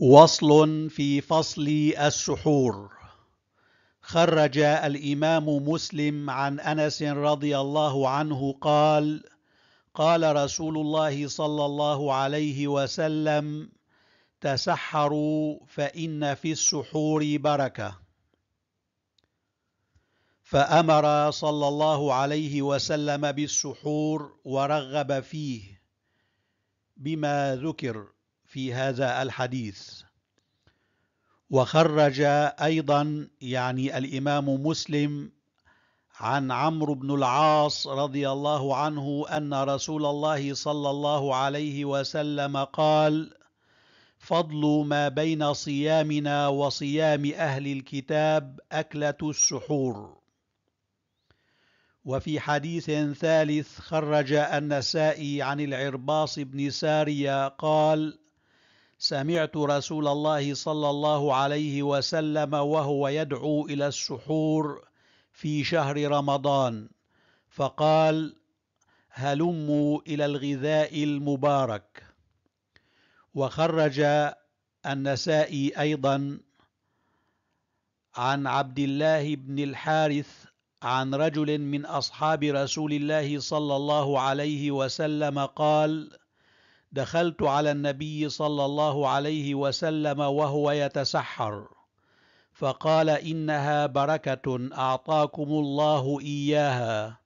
وصل في فصل السحور خرج الإمام مسلم عن أنس رضي الله عنه قال قال رسول الله صلى الله عليه وسلم تسحروا فإن في السحور بركة فأمر صلى الله عليه وسلم بالسحور ورغب فيه بما ذكر في هذا الحديث وخرج أيضا يعني الإمام مسلم عن عمرو بن العاص رضي الله عنه أن رسول الله صلى الله عليه وسلم قال فضل ما بين صيامنا وصيام أهل الكتاب أكلة السحور وفي حديث ثالث خرج النسائي عن العرباص بن سارية قال سمعت رسول الله صلى الله عليه وسلم وهو يدعو إلى السحور في شهر رمضان فقال هلموا إلى الغذاء المبارك وخرج النسائي أيضا عن عبد الله بن الحارث عن رجل من أصحاب رسول الله صلى الله عليه وسلم قال دخلت على النبي صلى الله عليه وسلم وهو يتسحر فقال إنها بركة أعطاكم الله إياها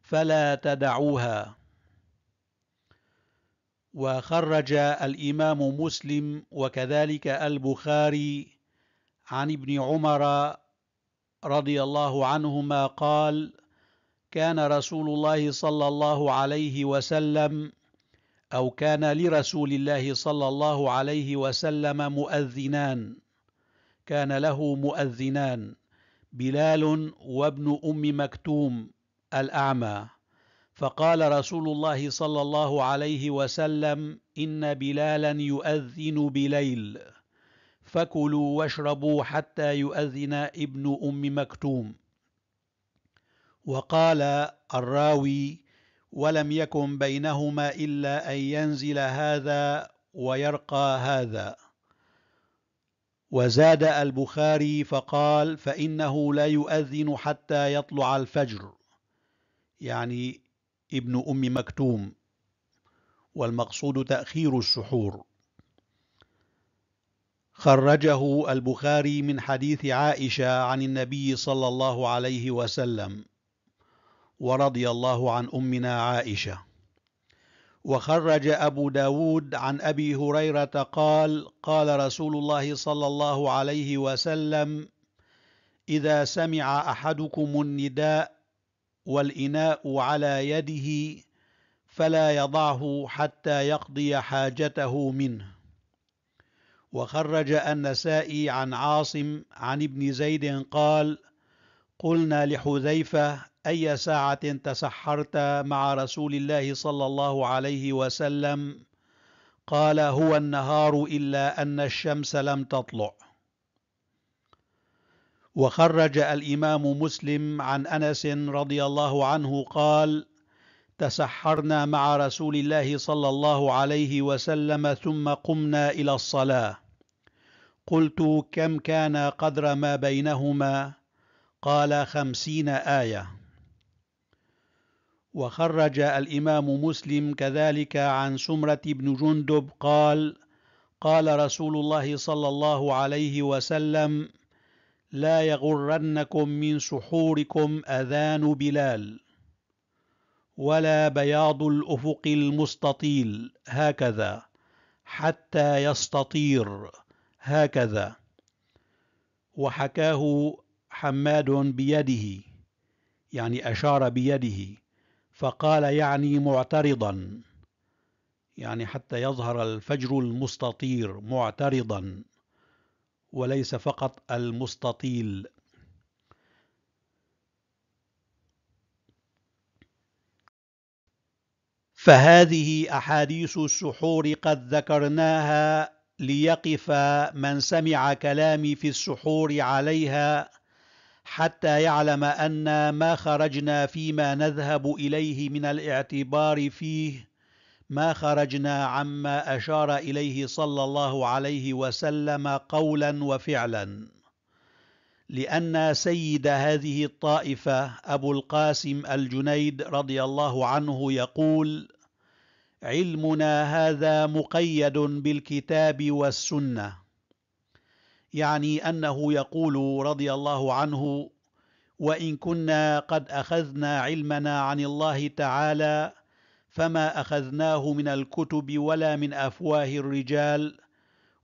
فلا تدعوها وخرج الإمام مسلم وكذلك البخاري عن ابن عمر رضي الله عنهما قال كان رسول الله صلى الله عليه وسلم أو كان لرسول الله صلى الله عليه وسلم مؤذنان كان له مؤذنان بلال وابن أم مكتوم الأعمى فقال رسول الله صلى الله عليه وسلم إن بلالا يؤذن بليل فكلوا واشربوا حتى يؤذن ابن أم مكتوم وقال الراوي ولم يكن بينهما إلا أن ينزل هذا ويرقى هذا وزاد البخاري فقال فإنه لا يؤذن حتى يطلع الفجر يعني ابن أم مكتوم والمقصود تأخير السحور خرجه البخاري من حديث عائشة عن النبي صلى الله عليه وسلم ورضي الله عن أمنا عائشة وخرج أبو داود عن أبي هريرة قال قال رسول الله صلى الله عليه وسلم إذا سمع أحدكم النداء والإناء على يده فلا يضعه حتى يقضي حاجته منه وخرج النسائي عن عاصم عن ابن زيد قال قلنا لحذيفة أي ساعة تسحرت مع رسول الله صلى الله عليه وسلم قال هو النهار إلا أن الشمس لم تطلع وخرج الإمام مسلم عن أنس رضي الله عنه قال تسحرنا مع رسول الله صلى الله عليه وسلم ثم قمنا إلى الصلاة قلت كم كان قدر ما بينهما؟ قال خمسين آية وخرج الإمام مسلم كذلك عن سمرة بن جندب قال قال رسول الله صلى الله عليه وسلم لا يغرنكم من سحوركم أذان بلال ولا بياض الأفق المستطيل هكذا حتى يستطير هكذا وحكاه حماد بيده يعني أشار بيده فقال يعني معترضا يعني حتى يظهر الفجر المستطير معترضا وليس فقط المستطيل فهذه أحاديث السحور قد ذكرناها ليقف من سمع كلامي في السحور عليها حتى يعلم أن ما خرجنا فيما نذهب إليه من الاعتبار فيه ما خرجنا عما أشار إليه صلى الله عليه وسلم قولا وفعلا لأن سيد هذه الطائفة أبو القاسم الجنيد رضي الله عنه يقول علمنا هذا مقيد بالكتاب والسنه يعني أنه يقول رضي الله عنه وإن كنا قد أخذنا علمنا عن الله تعالى فما أخذناه من الكتب ولا من أفواه الرجال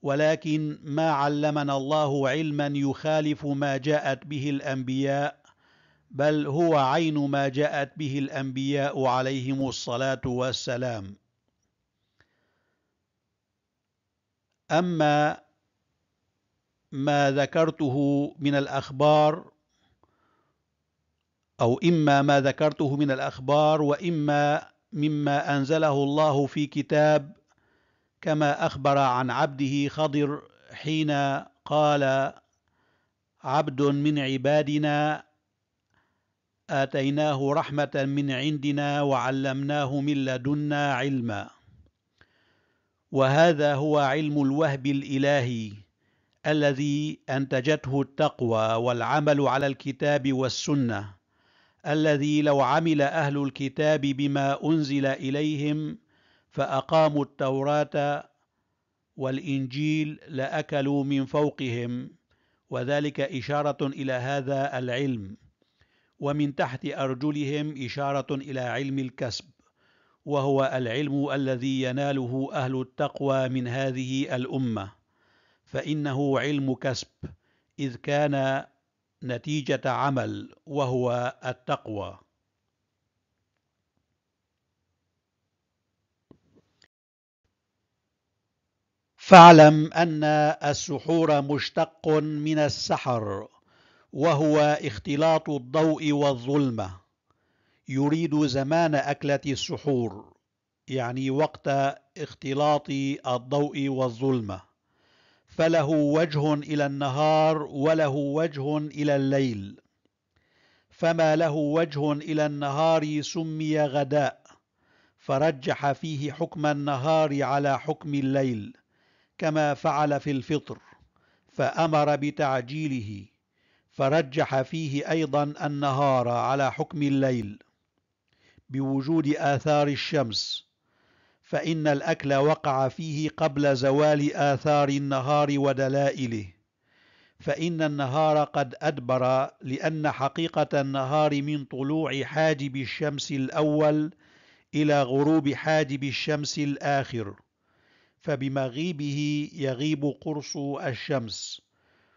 ولكن ما علمنا الله علما يخالف ما جاءت به الأنبياء بل هو عين ما جاءت به الأنبياء عليهم الصلاة والسلام أما ما ذكرته من الأخبار أو إما ما ذكرته من الأخبار وإما مما أنزله الله في كتاب كما أخبر عن عبده خضر حين قال عبد من عبادنا آتيناه رحمة من عندنا وعلمناه من لدنا علما وهذا هو علم الوهب الإلهي الذي أنتجته التقوى والعمل على الكتاب والسنة الذي لو عمل أهل الكتاب بما أنزل إليهم فأقاموا التوراة والإنجيل لأكلوا من فوقهم وذلك إشارة إلى هذا العلم ومن تحت أرجلهم إشارة إلى علم الكسب وهو العلم الذي يناله أهل التقوى من هذه الأمة فإنه علم كسب إذ كان نتيجة عمل وهو التقوى فاعلم أن السحور مشتق من السحر وهو اختلاط الضوء والظلمة يريد زمان أكلة السحور يعني وقت اختلاط الضوء والظلمه فله وجه الى النهار وله وجه الى الليل فما له وجه الى النهار سمي غداء فرجح فيه حكم النهار على حكم الليل كما فعل في الفطر فامر بتعجيله فرجح فيه ايضا النهار على حكم الليل بوجود اثار الشمس فإن الأكل وقع فيه قبل زوال آثار النهار ودلائله فإن النهار قد أدبر لأن حقيقة النهار من طلوع حاجب الشمس الأول إلى غروب حاجب الشمس الآخر فبمغيبه يغيب قرص الشمس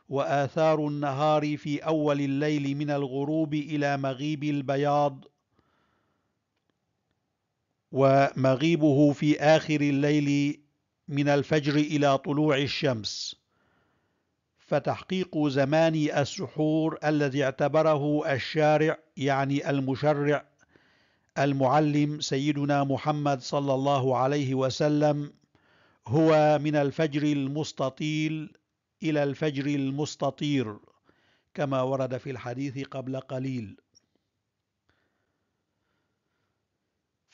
وآثار النهار في أول الليل من الغروب إلى مغيب البياض ومغيبه في آخر الليل من الفجر إلى طلوع الشمس فتحقيق زمان السحور الذي اعتبره الشارع يعني المشرع المعلم سيدنا محمد صلى الله عليه وسلم هو من الفجر المستطيل إلى الفجر المستطير كما ورد في الحديث قبل قليل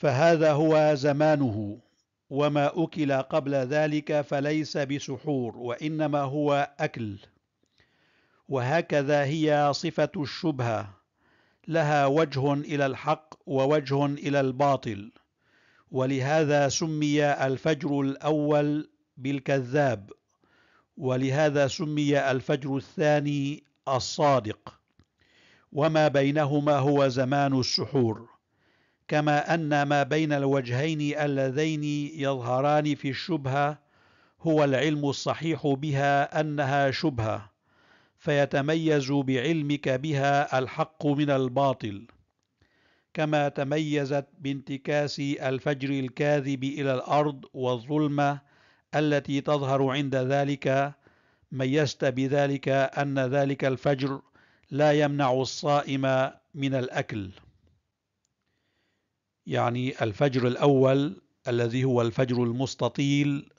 فهذا هو زمانه وما أكل قبل ذلك فليس بسحور وإنما هو أكل وهكذا هي صفة الشبهة لها وجه إلى الحق ووجه إلى الباطل ولهذا سمي الفجر الأول بالكذاب ولهذا سمي الفجر الثاني الصادق وما بينهما هو زمان السحور كما أن ما بين الوجهين اللذين يظهران في الشبهة هو العلم الصحيح بها أنها شبهة فيتميز بعلمك بها الحق من الباطل كما تميزت بانتكاس الفجر الكاذب إلى الأرض والظلمة التي تظهر عند ذلك ميزت بذلك أن ذلك الفجر لا يمنع الصائم من الأكل يعني الفجر الأول الذي هو الفجر المستطيل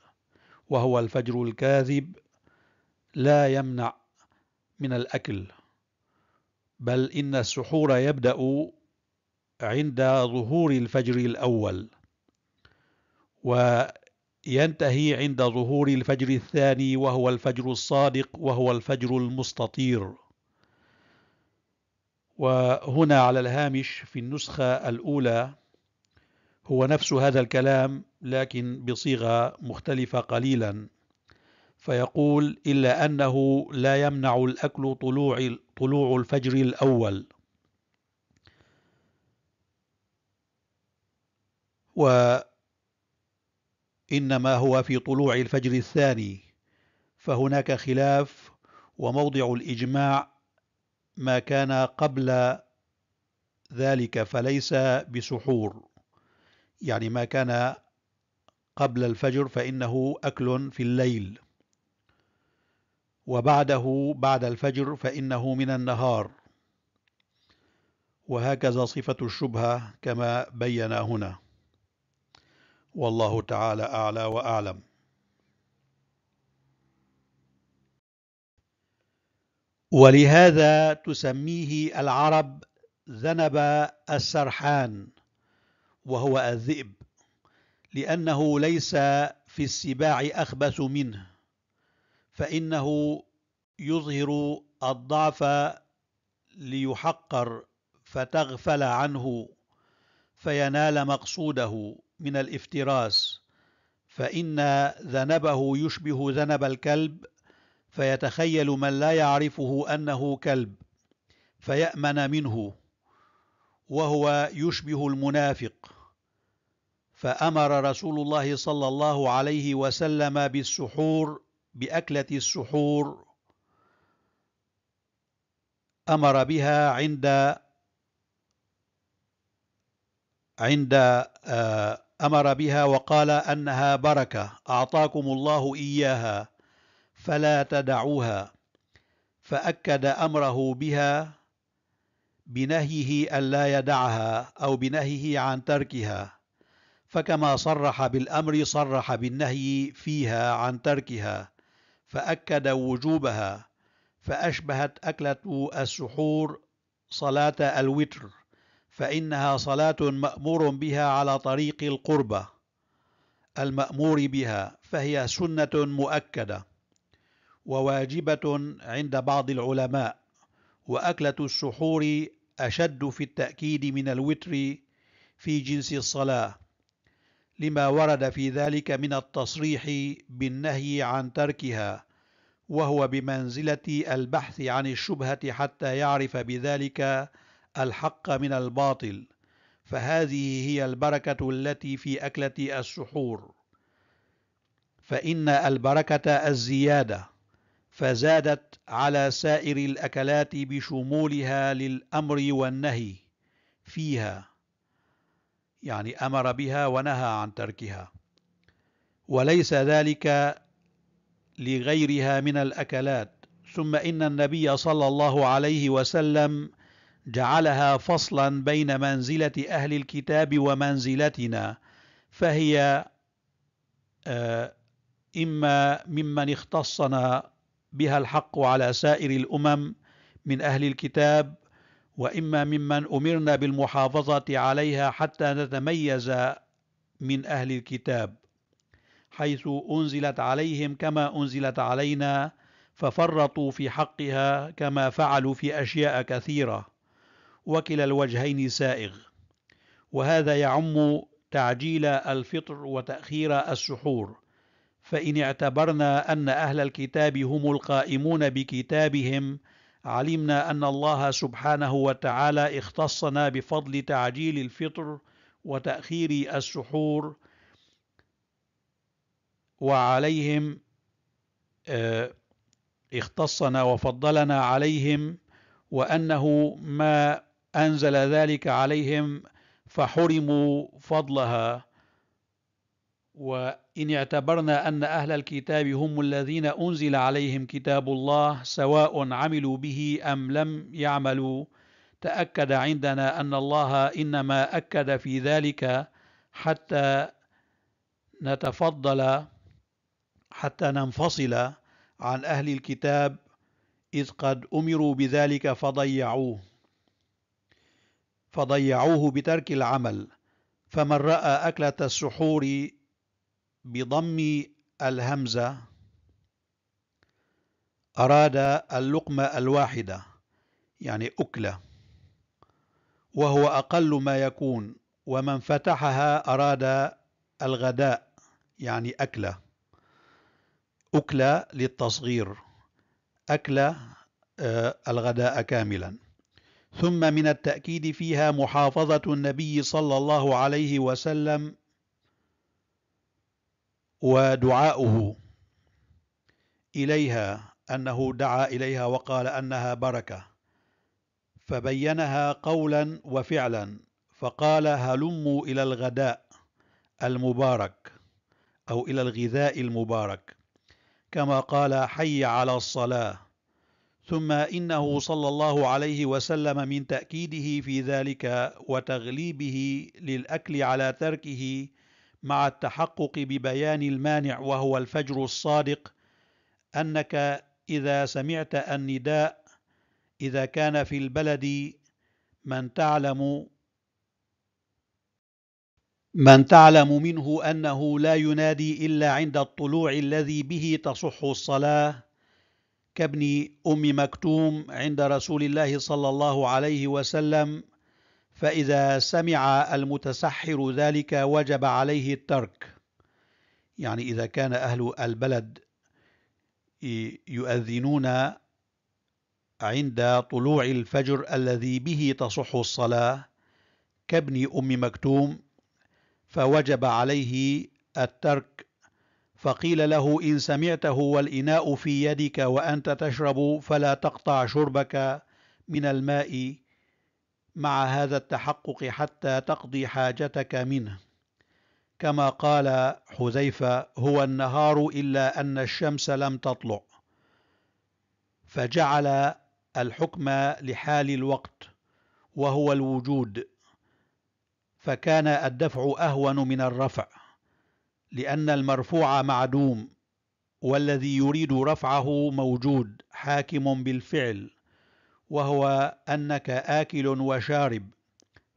وهو الفجر الكاذب لا يمنع من الأكل بل إن السحور يبدأ عند ظهور الفجر الأول وينتهي عند ظهور الفجر الثاني وهو الفجر الصادق وهو الفجر المستطير وهنا على الهامش في النسخة الأولى هو نفس هذا الكلام لكن بصيغة مختلفة قليلا فيقول إلا أنه لا يمنع الأكل طلوع, طلوع الفجر الأول وإنما هو في طلوع الفجر الثاني فهناك خلاف وموضع الإجماع ما كان قبل ذلك فليس بسحور يعني ما كان قبل الفجر فإنه أكل في الليل وبعده بعد الفجر فإنه من النهار وهكذا صفة الشبهة كما بينا هنا والله تعالى أعلى وأعلم ولهذا تسميه العرب ذنب السرحان وهو الذئب لأنه ليس في السباع أخبث منه فإنه يظهر الضعف ليحقر فتغفل عنه فينال مقصوده من الافتراس فإن ذنبه يشبه ذنب الكلب فيتخيل من لا يعرفه أنه كلب فيأمن منه وهو يشبه المنافق فامر رسول الله صلى الله عليه وسلم بالسحور باكله السحور امر بها عند عند آه، امر بها وقال انها بركه اعطاكم الله اياها فلا تدعوها فاكد امره بها بنهيه ألا يدعها أو بنهيه عن تركها فكما صرح بالأمر صرح بالنهي فيها عن تركها فأكد وجوبها فأشبهت أكلة السحور صلاة الوتر فإنها صلاة مأمور بها على طريق القربة المأمور بها فهي سنة مؤكدة وواجبة عند بعض العلماء وأكلة السحور أشد في التأكيد من الوتر في جنس الصلاة لما ورد في ذلك من التصريح بالنهي عن تركها وهو بمنزلة البحث عن الشبهة حتى يعرف بذلك الحق من الباطل فهذه هي البركة التي في أكلة السحور فإن البركة الزيادة فزادت على سائر الأكلات بشمولها للأمر والنهي فيها يعني أمر بها ونهى عن تركها وليس ذلك لغيرها من الأكلات ثم إن النبي صلى الله عليه وسلم جعلها فصلا بين منزلة أهل الكتاب ومنزلتنا فهي آه، إما ممن اختصنا بها الحق على سائر الأمم من أهل الكتاب وإما ممن أمرنا بالمحافظة عليها حتى نتميز من أهل الكتاب حيث أنزلت عليهم كما أنزلت علينا ففرطوا في حقها كما فعلوا في أشياء كثيرة وكلا الوجهين سائغ وهذا يعم تعجيل الفطر وتأخير السحور فإن اعتبرنا أن أهل الكتاب هم القائمون بكتابهم علمنا أن الله سبحانه وتعالى اختصنا بفضل تعجيل الفطر وتأخير السحور وعليهم آه، اختصنا وفضلنا عليهم وأنه ما أنزل ذلك عليهم فحرموا فضلها وإن اعتبرنا أن أهل الكتاب هم الذين أنزل عليهم كتاب الله سواء عملوا به أم لم يعملوا تأكد عندنا أن الله إنما أكد في ذلك حتى نتفضل حتى ننفصل عن أهل الكتاب إذ قد أمروا بذلك فضيعوه فضيعوه بترك العمل فمن رأى أكلة السحور بضم الهمزة أراد اللقمة الواحدة يعني أكلة وهو أقل ما يكون ومن فتحها أراد الغداء يعني أكلة أكلة للتصغير أكلة آه، الغداء كاملا ثم من التأكيد فيها محافظة النبي صلى الله عليه وسلم ودعاؤه إليها أنه دعا إليها وقال أنها بركة فبينها قولا وفعلا فقال هلموا إلى الغداء المبارك أو إلى الغذاء المبارك كما قال حي على الصلاة ثم إنه صلى الله عليه وسلم من تأكيده في ذلك وتغليبه للأكل على تركه مع التحقق ببيان المانع وهو الفجر الصادق انك اذا سمعت النداء اذا كان في البلد من تعلم من تعلم منه انه لا ينادي الا عند الطلوع الذي به تصح الصلاه كابن ام مكتوم عند رسول الله صلى الله عليه وسلم فإذا سمع المتسحر ذلك وجب عليه الترك يعني إذا كان أهل البلد يؤذنون عند طلوع الفجر الذي به تصح الصلاة كابن أم مكتوم فوجب عليه الترك فقيل له إن سمعته والإناء في يدك وأنت تشرب فلا تقطع شربك من الماء مع هذا التحقق حتى تقضي حاجتك منه كما قال حذيفه هو النهار الا ان الشمس لم تطلع فجعل الحكم لحال الوقت وهو الوجود فكان الدفع اهون من الرفع لان المرفوع معدوم والذي يريد رفعه موجود حاكم بالفعل وهو أنك آكل وشارب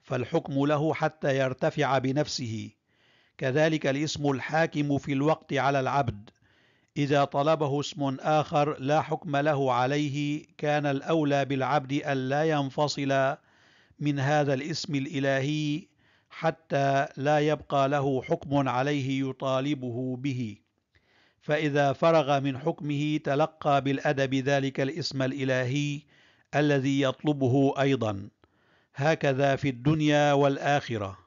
فالحكم له حتى يرتفع بنفسه كذلك الاسم الحاكم في الوقت على العبد إذا طلبه اسم آخر لا حكم له عليه كان الأولى بالعبد ان لا ينفصل من هذا الاسم الإلهي حتى لا يبقى له حكم عليه يطالبه به فإذا فرغ من حكمه تلقى بالأدب ذلك الاسم الإلهي الذي يطلبه ايضا هكذا في الدنيا والاخره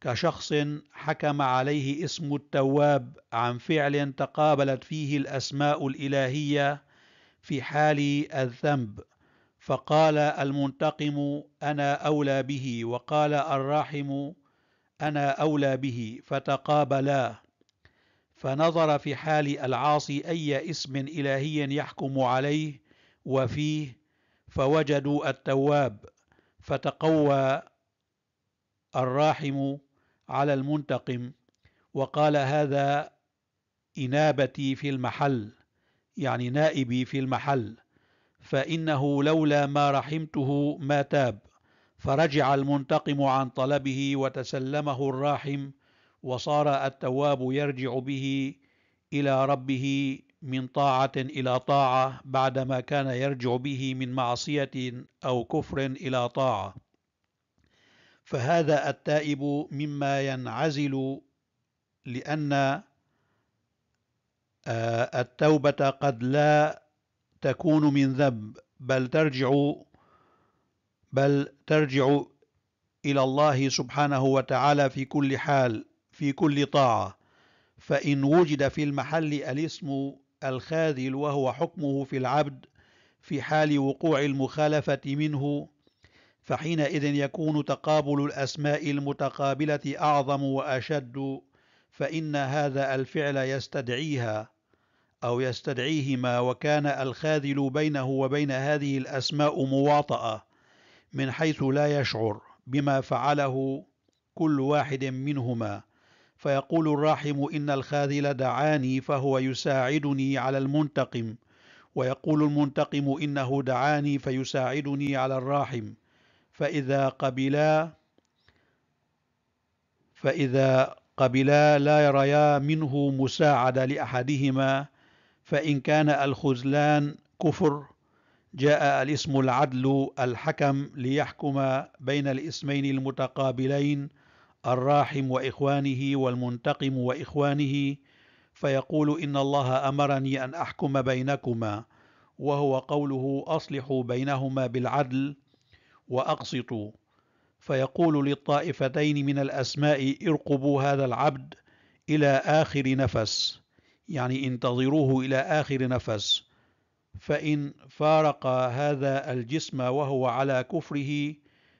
كشخص حكم عليه اسم التواب عن فعل تقابلت فيه الاسماء الالهيه في حال الذنب فقال المنتقم انا اولى به وقال الراحم انا اولى به فتقابلا فنظر في حال العاصي اي اسم الهي يحكم عليه وفيه فوجدوا التواب فتقوى الراحم على المنتقم وقال هذا إنابتي في المحل يعني نائبي في المحل فإنه لولا ما رحمته ما تاب فرجع المنتقم عن طلبه وتسلمه الراحم وصار التواب يرجع به إلى ربه من طاعة إلى طاعة بعدما كان يرجع به من معصية أو كفر إلى طاعة فهذا التائب مما ينعزل لأن آه، التوبة قد لا تكون من ذنب بل ترجع بل ترجع إلى الله سبحانه وتعالى في كل حال في كل طاعة فإن وجد في المحل الاسم الخاذل وهو حكمه في العبد في حال وقوع المخالفة منه فحينئذ يكون تقابل الأسماء المتقابلة أعظم وأشد فإن هذا الفعل يستدعيها أو يستدعيهما وكان الخاذل بينه وبين هذه الأسماء مواطأة من حيث لا يشعر بما فعله كل واحد منهما فيقول الراحم إن الخاذل دعاني فهو يساعدني على المنتقم ويقول المنتقم إنه دعاني فيساعدني على الراحم فإذا قبلا فإذا قبلا لا يريا منه مساعدة لأحدهما فإن كان الخذلان كفر جاء الاسم العدل الحكم ليحكم بين الاسمين المتقابلين الراحم وإخوانه والمنتقم وإخوانه فيقول إن الله أمرني أن أحكم بينكما وهو قوله أصلحوا بينهما بالعدل وأقسطوا فيقول للطائفتين من الأسماء ارقبوا هذا العبد إلى آخر نفس يعني انتظروه إلى آخر نفس فإن فارق هذا الجسم وهو على كفره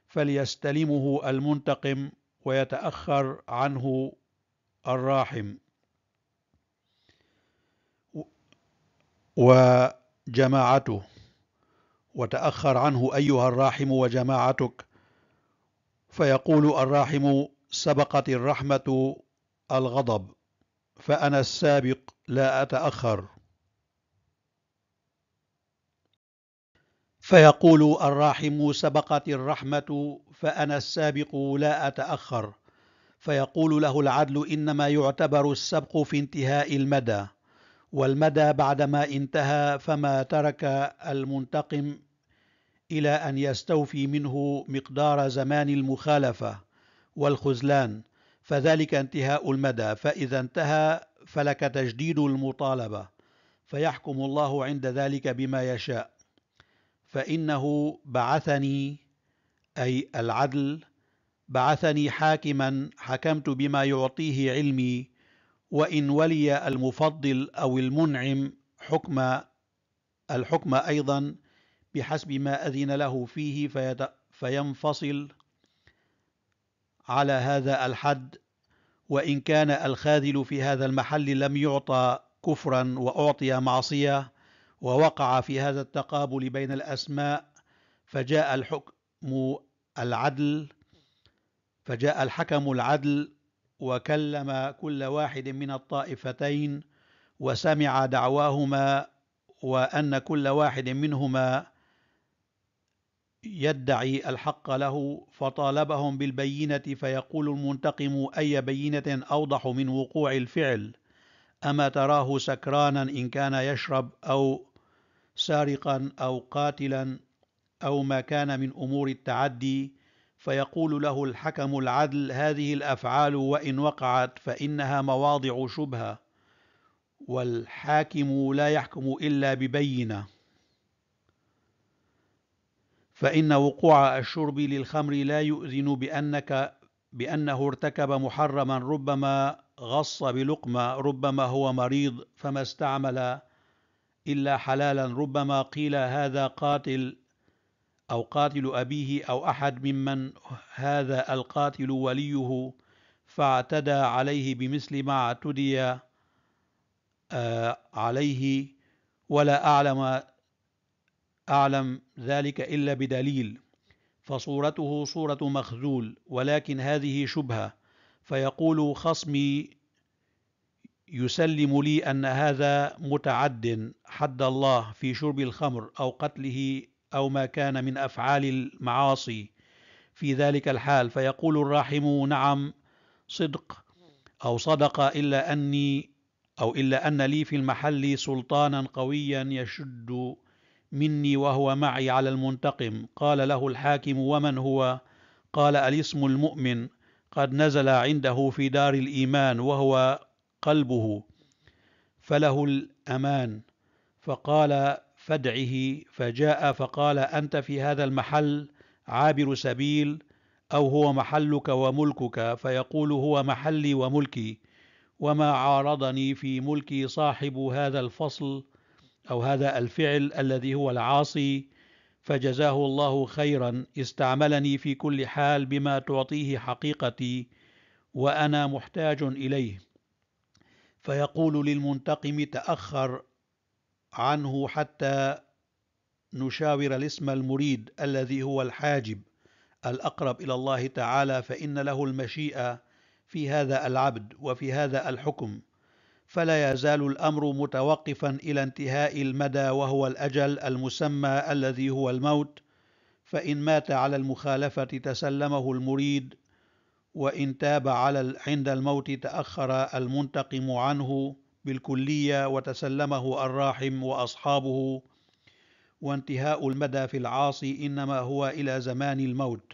فليستلمه المنتقم ويتأخر عنه الراحم وجماعته وتأخر عنه أيها الراحم وجماعتك فيقول الراحم سبقت الرحمة الغضب فأنا السابق لا أتأخر فيقول الراحم سبقت الرحمة فأنا السابق لا أتأخر فيقول له العدل إنما يعتبر السبق في انتهاء المدى والمدى بعدما انتهى فما ترك المنتقم إلى أن يستوفي منه مقدار زمان المخالفة والخزلان فذلك انتهاء المدى فإذا انتهى فلك تجديد المطالبة فيحكم الله عند ذلك بما يشاء فانه بعثني اي العدل بعثني حاكما حكمت بما يعطيه علمي وان ولي المفضل او المنعم حكم الحكم ايضا بحسب ما اذن له فيه فينفصل على هذا الحد وان كان الخاذل في هذا المحل لم يعطى كفرا واعطي معصيه ووقع في هذا التقابل بين الأسماء فجاء الحكم العدل فجاء الحكم العدل وكلم كل واحد من الطائفتين وسمع دعواهما وأن كل واحد منهما يدعي الحق له فطالبهم بالبينة فيقول المنتقم أي بينة أوضح من وقوع الفعل أما تراه سكرانا إن كان يشرب أو سارقا أو قاتلا أو ما كان من أمور التعدي فيقول له الحكم العدل هذه الأفعال وإن وقعت فإنها مواضع شبهة والحاكم لا يحكم إلا ببينة فإن وقوع الشرب للخمر لا يؤذن بأنك بأنه ارتكب محرما ربما غص بلقمة ربما هو مريض فما استعمل إلا حلالا ربما قيل هذا قاتل أو قاتل أبيه أو أحد ممن هذا القاتل وليه فاعتدى عليه بمثل ما اعتدي آه، عليه ولا أعلم أعلم ذلك إلا بدليل فصورته صورة مخذول ولكن هذه شبهة فيقول خصمي يسلم لي أن هذا متعد حد الله في شرب الخمر أو قتله أو ما كان من أفعال المعاصي في ذلك الحال فيقول الراحم نعم صدق أو صدق إلا أني أو إلا أن لي في المحل سلطانا قويا يشد مني وهو معي على المنتقم قال له الحاكم ومن هو قال الاسم المؤمن قد نزل عنده في دار الإيمان وهو قلبه فله الأمان فقال فدعه فجاء فقال أنت في هذا المحل عابر سبيل أو هو محلك وملكك فيقول هو محلي وملكي وما عارضني في ملكي صاحب هذا الفصل أو هذا الفعل الذي هو العاصي فجزاه الله خيرا استعملني في كل حال بما تعطيه حقيقتي وأنا محتاج إليه فيقول للمنتقم تأخر عنه حتى نشاور الاسم المريد الذي هو الحاجب الأقرب إلى الله تعالى فإن له المشيئة في هذا العبد وفي هذا الحكم فلا يزال الأمر متوقفا إلى انتهاء المدى وهو الأجل المسمى الذي هو الموت فإن مات على المخالفة تسلمه المريد وإن تاب على عند الموت تأخر المنتقم عنه بالكلية وتسلمه الراحم وأصحابه وانتهاء المدى في العاصي إنما هو إلى زمان الموت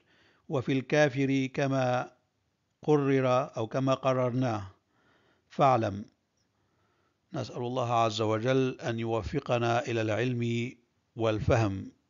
وفي الكافر كما قرر أو كما قررناه فاعلم نسأل الله عز وجل أن يوفقنا إلى العلم والفهم